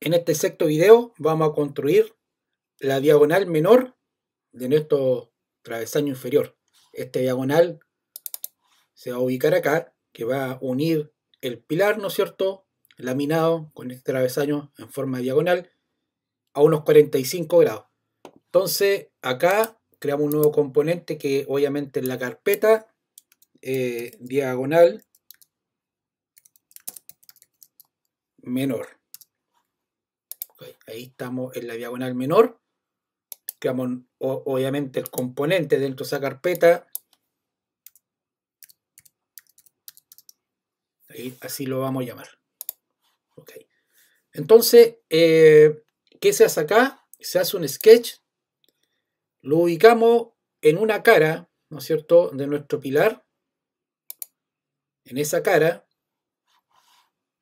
En este sexto video vamos a construir la diagonal menor de nuestro travesaño inferior. Esta diagonal se va a ubicar acá, que va a unir el pilar, ¿no es cierto?, laminado con este travesaño en forma diagonal a unos 45 grados. Entonces, acá creamos un nuevo componente que obviamente en la carpeta eh, diagonal menor ahí estamos en la diagonal menor. Creamos obviamente el componente dentro de esa carpeta. así lo vamos a llamar. Entonces, eh, ¿qué se hace acá? Se hace un sketch. Lo ubicamos en una cara, ¿no es cierto?, de nuestro pilar. En esa cara,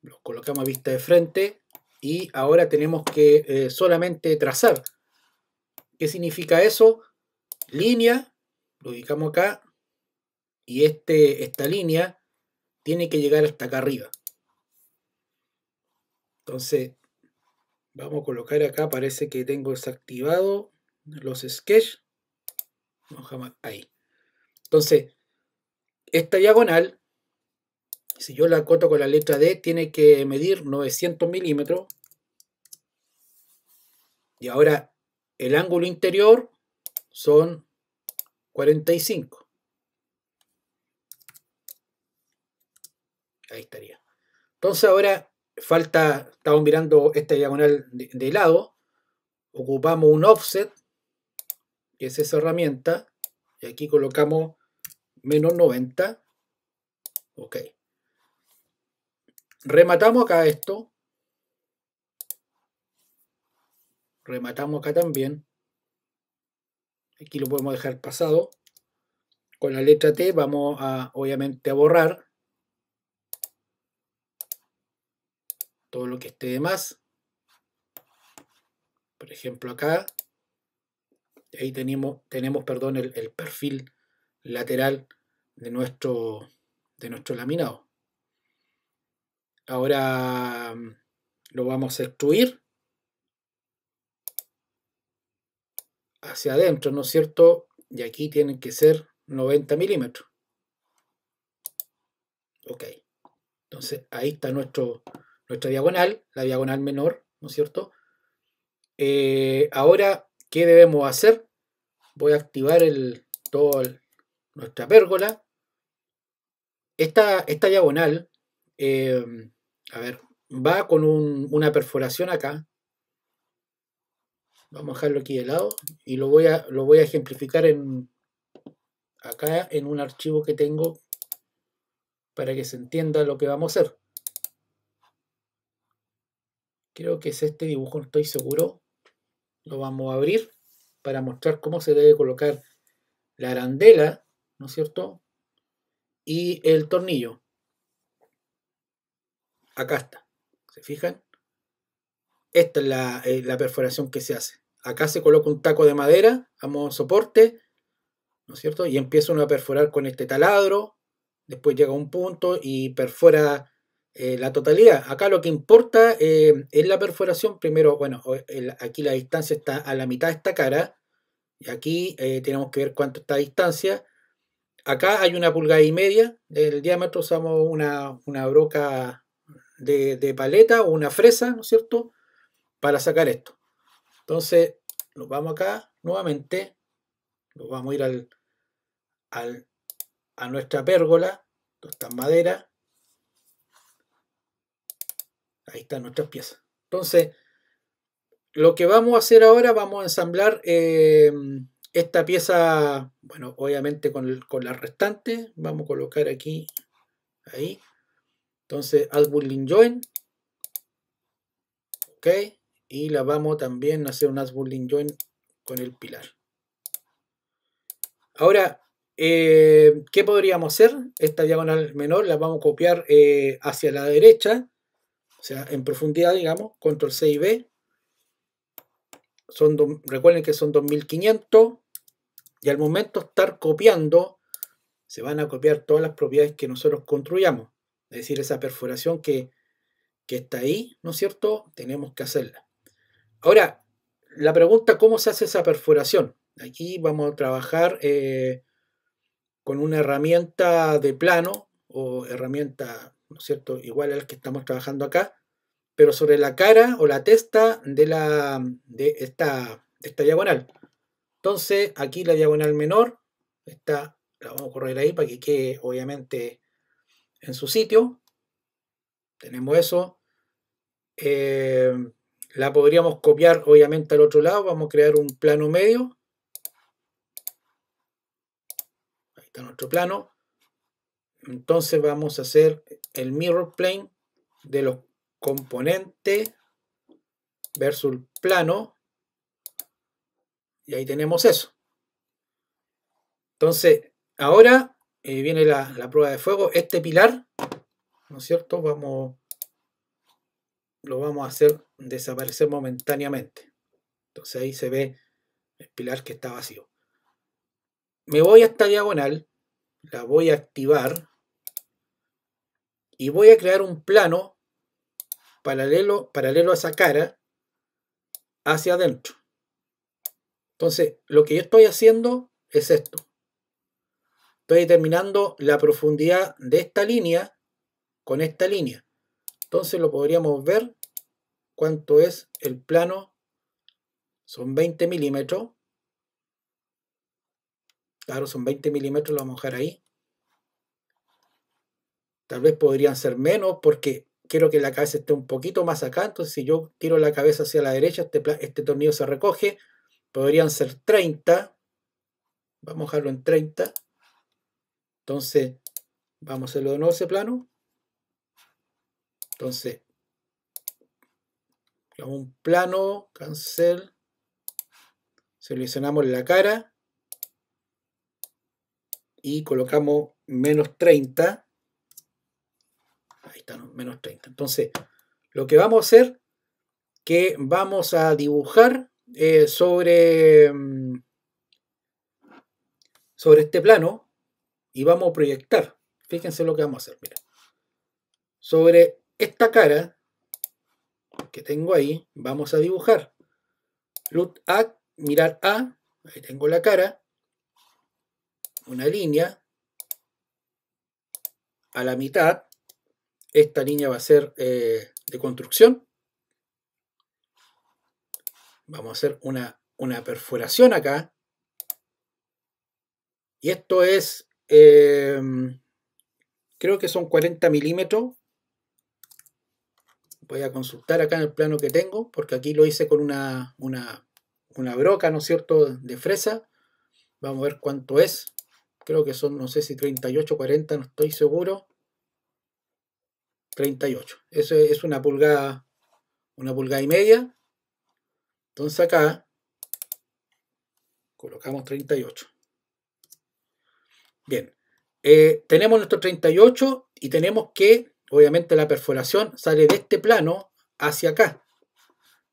lo colocamos a vista de frente y ahora tenemos que eh, solamente trazar. ¿Qué significa eso? Línea, lo ubicamos acá, y este, esta línea tiene que llegar hasta acá arriba. Entonces, vamos a colocar acá, parece que tengo desactivado los sketch. No, ahí. Entonces, esta diagonal, si yo la acoto con la letra D, tiene que medir 900 milímetros y ahora el ángulo interior son 45. Ahí estaría. Entonces ahora falta, estamos mirando esta diagonal de, lado, ocupamos un offset, que es esa herramienta, y aquí colocamos menos 90. Ok. Rematamos acá esto, rematamos acá también. Aquí lo podemos dejar pasado. Con la letra T vamos a, obviamente, a borrar todo lo que esté de más. Por ejemplo, acá. Ahí tenemos, tenemos perdón, el, perfil lateral de nuestro, de nuestro laminado. Ahora mm, lo vamos a extruir hacia adentro, ¿no es cierto? Y aquí tienen que ser 90 milímetros. Ok. Entonces ahí está nuestro, nuestra diagonal, la diagonal menor, ¿no es cierto? Eh, ahora, ¿qué debemos hacer? Voy a activar el, nuestra pérgola. Esta, esta diagonal, eh, a ver, va con una perforación acá, vamos a dejarlo aquí de lado y lo voy a, lo voy a ejemplificar en, acá en un archivo que tengo para que se entienda lo que vamos a hacer. Creo que es este dibujo, no estoy seguro. Lo vamos a abrir para mostrar cómo se debe colocar la arandela, ¿no es cierto? Y el tornillo. Acá está. ¿Se fijan? Esta es la eh, perforación que se hace. Acá se coloca un taco de madera a soporte, ¿no es cierto? Y empieza uno a perforar con este taladro, después llega un punto y perfora eh, la totalidad. Acá lo que importa eh, es la perforación. Primero, bueno, aquí la distancia está a la mitad de esta cara. Y aquí eh, tenemos que ver cuánto está la distancia. Acá hay una pulgada y media del diámetro. Usamos una, broca de paleta o una fresa, ¿no es cierto? Para sacar esto. Entonces, nos vamos acá nuevamente, nos vamos a ir al, a nuestra pérgola, esta está madera. Ahí están nuestras piezas. Entonces, lo que vamos a hacer ahora, vamos a ensamblar eh, esta pieza, bueno, obviamente con, la restante. Vamos a colocar aquí, ahí. Entonces, al Join. Ok y la vamos también a hacer un boolean join con el pilar. Ahora, eh, ¿qué podríamos hacer? Esta diagonal menor la vamos a copiar eh, hacia la derecha, o sea, en profundidad, digamos, control C y B. Son recuerden que son 2500 y al momento estar copiando, se van a copiar todas las propiedades que nosotros construyamos. Es decir, esa perforación que, que está ahí, ¿no es cierto? Tenemos que hacerla. Ahora, la pregunta, ¿cómo se hace esa perforación? Aquí vamos a trabajar eh, con una herramienta de plano o herramienta, ¿no es cierto?, igual a la que estamos trabajando acá, pero sobre la cara o la testa de, la, de esta, diagonal. Entonces, aquí la diagonal menor, está. la vamos a correr ahí para que quede obviamente en su sitio. Tenemos eso. Eh, la podríamos copiar obviamente al otro lado. Vamos a crear un plano medio. Ahí está nuestro plano. Entonces vamos a hacer el mirror plane de los componentes versus plano. Y ahí tenemos eso. Entonces, ahora eh, viene la, la, prueba de fuego. Este pilar, ¿no es cierto? Vamos, lo vamos a hacer desaparecer momentáneamente. Entonces ahí se ve el pilar que está vacío. Me voy a esta diagonal, la voy a activar y voy a crear un plano paralelo, paralelo a esa cara hacia adentro. Entonces, lo que yo estoy haciendo es esto. Estoy determinando la profundidad de esta línea con esta línea. Entonces lo podríamos ver cuánto es el plano. Son 20 milímetros. Claro, son 20 milímetros, lo vamos a dejar ahí. Tal vez podrían ser menos porque quiero que la cabeza esté un poquito más acá. Entonces, si yo tiro la cabeza hacia la derecha, este, este tornillo se recoge. Podrían ser 30. Vamos a dejarlo en 30. Entonces, vamos a hacerlo de nuevo ese plano. Entonces, un plano, cancel. Seleccionamos la cara. Y colocamos menos 30. Ahí está, menos 30. Entonces, lo que vamos a hacer que vamos a dibujar eh, sobre, mm, sobre este plano y vamos a proyectar. Fíjense lo que vamos a hacer, mira. Sobre esta cara que tengo ahí, vamos a dibujar. Loot, A, mirar A, ahí tengo la cara, una línea a la mitad, esta línea va a ser eh, de construcción. Vamos a hacer una, una perforación acá. Y esto es, eh, creo que son 40 milímetros voy a consultar acá en el plano que tengo, porque aquí lo hice con una, broca, ¿no es cierto?, de fresa. Vamos a ver cuánto es. Creo que son, no sé si 38, 40, no estoy seguro. 38. Eso es una pulgada, una pulgada y media. Entonces acá colocamos 38. Bien, eh, tenemos nuestro 38 y tenemos que obviamente la perforación sale de este plano hacia acá,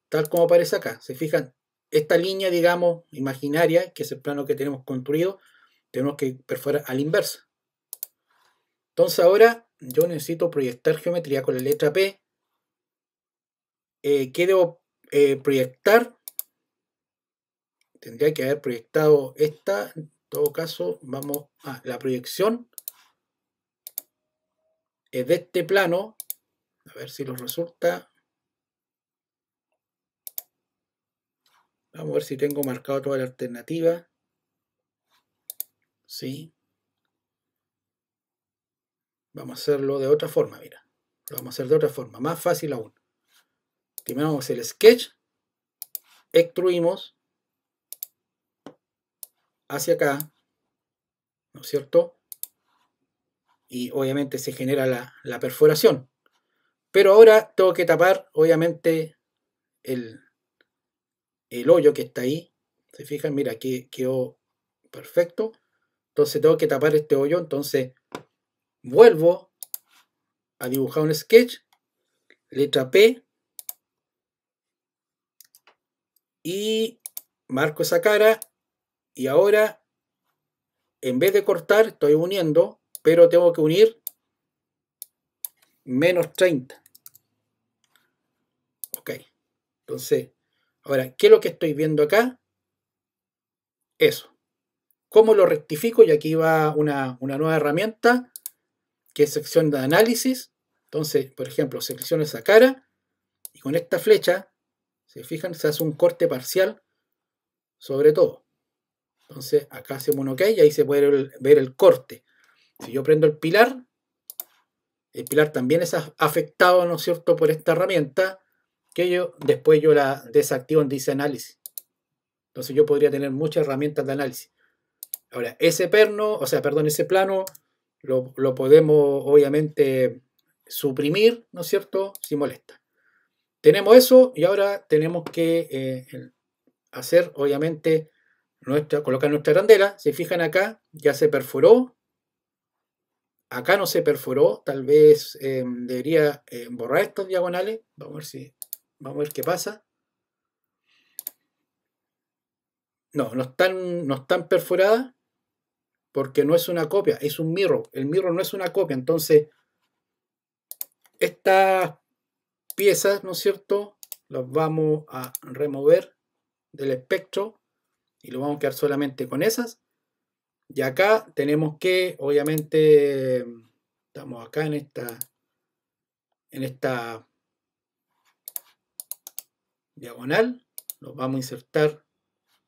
tal como aparece acá. ¿Se fijan? Esta línea, digamos, imaginaria, que es el plano que tenemos construido, tenemos que perforar al inverso. inversa. Entonces ahora yo necesito proyectar geometría con la letra P. Eh, ¿Qué debo eh, proyectar? Tendría que haber proyectado esta. En todo caso, vamos a la proyección es de este plano, a ver si nos resulta. Vamos a ver si tengo marcado toda la alternativa. Sí. Vamos a hacerlo de otra forma, mira. Lo vamos a hacer de otra forma, más fácil aún. Primero el sketch. Extruimos hacia acá, ¿no es cierto? y obviamente se genera la, perforación. Pero ahora tengo que tapar, obviamente, el, el hoyo que está ahí. ¿Se fijan? Mira, aquí quedó perfecto. Entonces tengo que tapar este hoyo. Entonces vuelvo a dibujar un sketch. Letra P. Y marco esa cara. Y ahora, en vez de cortar, estoy uniendo pero tengo que unir menos 30. Ok, entonces, ahora, ¿qué es lo que estoy viendo acá? Eso. ¿Cómo lo rectifico? Y aquí va una, nueva herramienta, que es sección de análisis. Entonces, por ejemplo, selecciono esa cara y con esta flecha, se fijan, se hace un corte parcial sobre todo. Entonces, acá hacemos un OK y ahí se puede ver el corte. Si yo prendo el pilar, el pilar también es afectado, ¿no es cierto?, por esta herramienta que yo después yo la desactivo en dice análisis. Entonces yo podría tener muchas herramientas de análisis. Ahora, ese perno, o sea, perdón, ese plano lo, podemos obviamente suprimir, ¿no es cierto?, si molesta. Tenemos eso y ahora tenemos que eh, hacer, obviamente, nuestra, colocar nuestra arandela. Se fijan acá, ya se perforó Acá no se perforó, tal vez em, debería em, borrar estos diagonales. Vamos a ver si, vamos a ver qué pasa. No, no están, no están perforadas porque no es una copia, es un mirror. El mirror no es una copia, entonces estas piezas, ¿no es cierto? Las vamos a remover del espectro y lo vamos a quedar solamente con esas. Y acá tenemos que, obviamente, estamos acá en esta, en esta diagonal, lo vamos a insertar,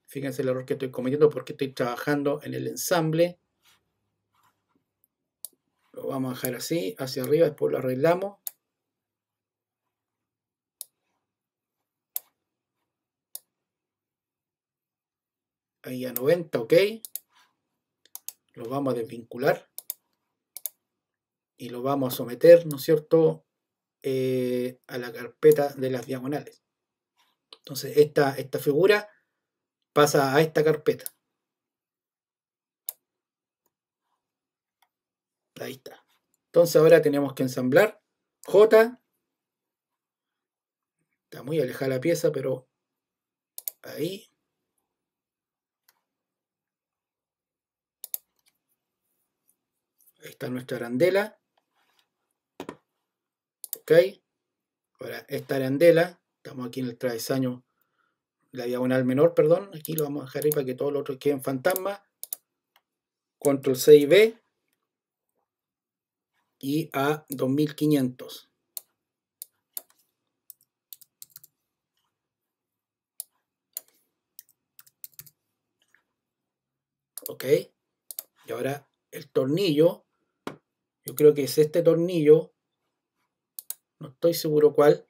fíjense el error que estoy cometiendo porque estoy trabajando en el ensamble, lo vamos a dejar así, hacia arriba, después lo arreglamos, ahí a 90, ok, lo vamos a desvincular y lo vamos a someter, ¿no es cierto?, eh, a la carpeta de las diagonales. Entonces, esta, esta figura pasa a esta carpeta. Ahí está. Entonces ahora tenemos que ensamblar J. Está muy alejada la pieza, pero ahí. Ahí está nuestra arandela. ¿Ok? Ahora, esta arandela, estamos aquí en el travesaño, la diagonal menor, perdón. Aquí lo vamos a dejar ahí para que todo lo otro quede en fantasma. Control C y B. Y a 2500. ¿ok? Y ahora el tornillo yo creo que es este tornillo. No estoy seguro cuál.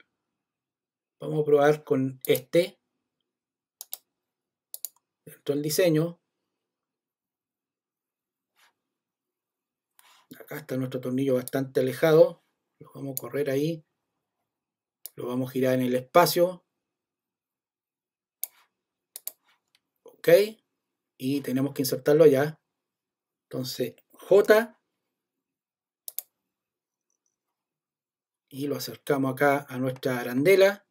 Vamos a probar con este. Dentro del diseño. Acá está nuestro tornillo bastante alejado. Lo vamos a correr ahí. Lo vamos a girar en el espacio. Ok. Y tenemos que insertarlo allá. Entonces, J y lo acercamos acá a nuestra arandela.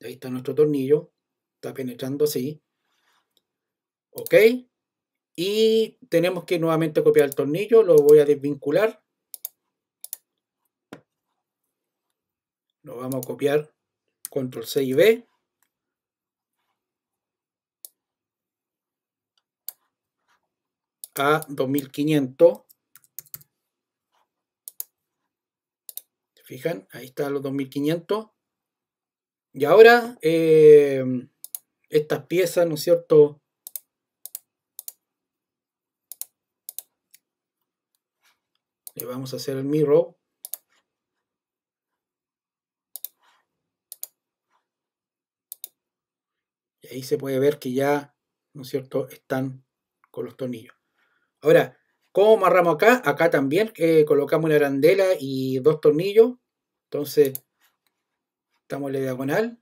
Ahí está nuestro tornillo. Está penetrando así. Ok. Y tenemos que nuevamente copiar el tornillo. Lo voy a desvincular. Lo vamos a copiar. Control C y B. A 2500 fijan? Ahí están los 2500. Y ahora, em, estas piezas, ¿no es cierto? Le vamos a hacer el mirror. Y ahí se puede ver que ya, ¿no es cierto?, están con los tornillos. Ahora, ¿Cómo amarramos acá? Acá también eh, colocamos una arandela y dos tornillos. Entonces, estamos en la diagonal.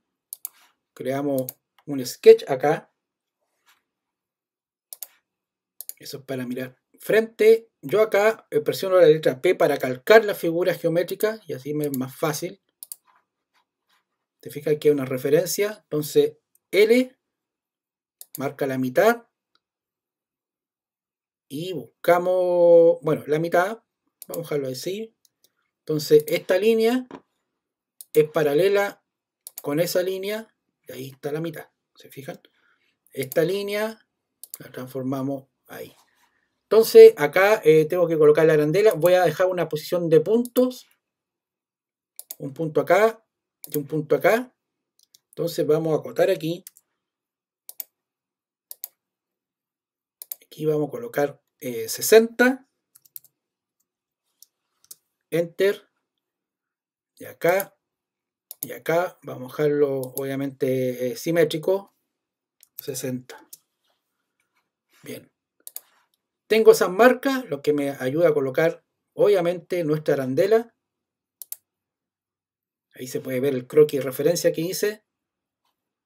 Creamos un sketch acá. Eso es para mirar frente. Yo acá eh, presiono la letra P para calcar las figuras geométricas y así me es más fácil. Te fijas que hay una referencia. Entonces, L marca la mitad y buscamos, bueno, la mitad, vamos a dejarlo así. Entonces, esta línea es paralela con esa línea, y ahí está la mitad, ¿se fijan? Esta línea la transformamos ahí. Entonces, acá eh, tengo que colocar la arandela, voy a dejar una posición de puntos, un punto acá y un punto acá. Entonces vamos a acotar aquí. Aquí vamos a colocar 60. Eh, Enter. Y acá. Y acá vamos a dejarlo obviamente eh, simétrico. 60. Bien. Tengo esas marcas, lo que me ayuda a colocar obviamente nuestra arandela. Ahí se puede ver el croquis referencia que hice.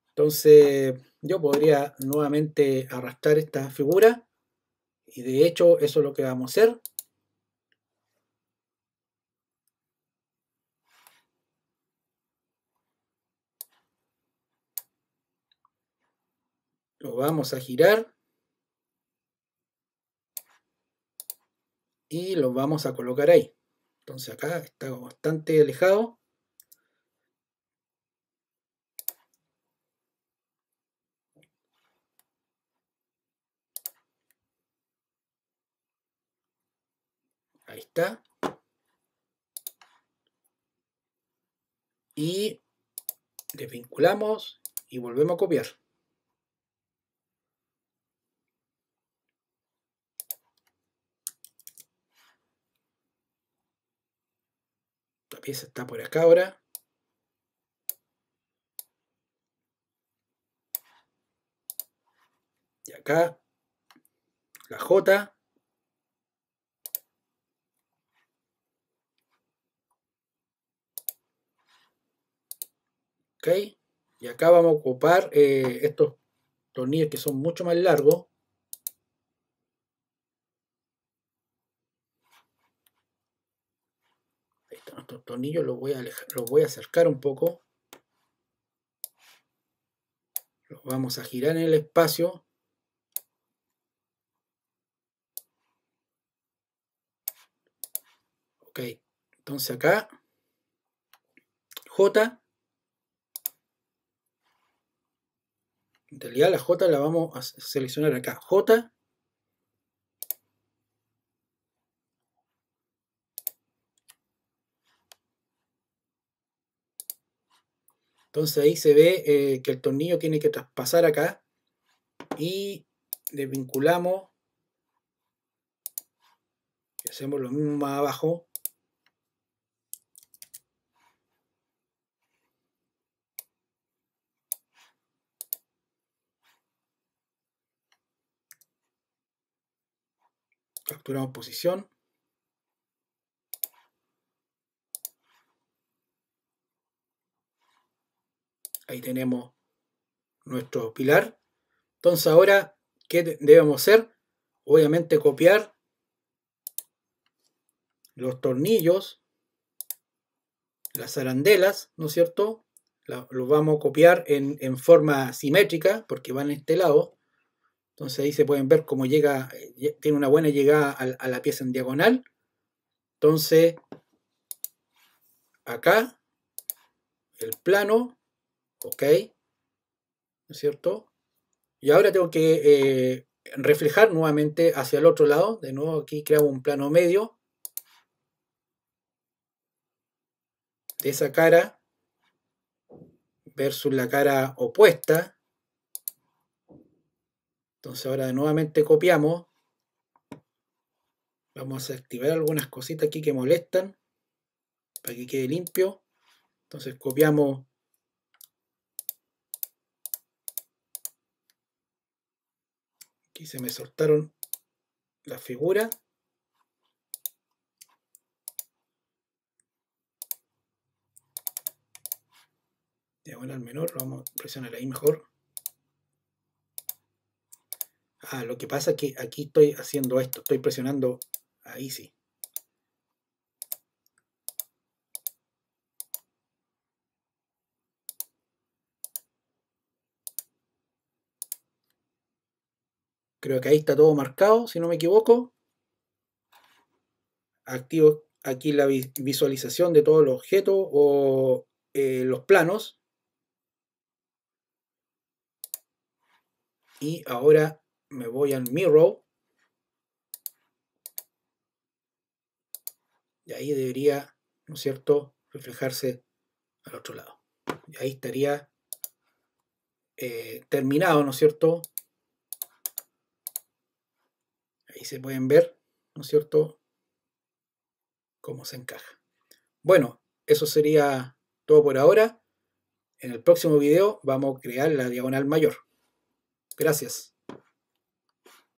Entonces yo podría nuevamente arrastrar esta figura y de hecho, eso es lo que vamos a hacer. Lo vamos a girar. Y lo vamos a colocar ahí. Entonces acá está bastante alejado. está. Y desvinculamos y volvemos a copiar. La pieza está por acá ahora. Y acá la J. Y acá vamos a ocupar eh, estos tornillos que son mucho más largos. estos tornillos, los voy a, los voy a acercar un poco. Los vamos a girar en el espacio. Ok, entonces acá, J, En realidad la J la vamos a seleccionar acá. J. Entonces ahí se ve eh, que el tornillo tiene que traspasar acá y desvinculamos. Hacemos lo mismo más abajo. capturamos posición. Ahí tenemos nuestro pilar. Entonces ahora, ¿qué debemos hacer? Obviamente copiar los tornillos, las arandelas, ¿no es cierto? los vamos a copiar en, en forma simétrica porque van a este lado. Entonces ahí se pueden ver cómo llega, eh, tiene una buena llegada a, la pieza en diagonal. Entonces, acá, el plano, ok, ¿no es cierto? Y ahora tengo que eh, reflejar nuevamente hacia el otro lado. De nuevo aquí creo un plano medio de esa cara versus la cara opuesta. Entonces ahora de nuevamente copiamos. Vamos a activar algunas cositas aquí que molestan para que quede limpio. Entonces copiamos Aquí se me soltaron las figuras. al menor, vamos a presionar ahí mejor. Ah, lo que pasa es que aquí estoy haciendo esto, estoy presionando, ahí sí. Creo que ahí está todo marcado, si no me equivoco. Activo aquí la visualización de todos los objetos o eh, los planos. Y ahora me voy al mirror y ahí debería, ¿no es cierto?, reflejarse al otro lado. Y ahí estaría eh, terminado, ¿no es cierto? Ahí se pueden ver, ¿no es cierto?, cómo se encaja. Bueno, eso sería todo por ahora. En el próximo video vamos a crear la diagonal mayor. Gracias.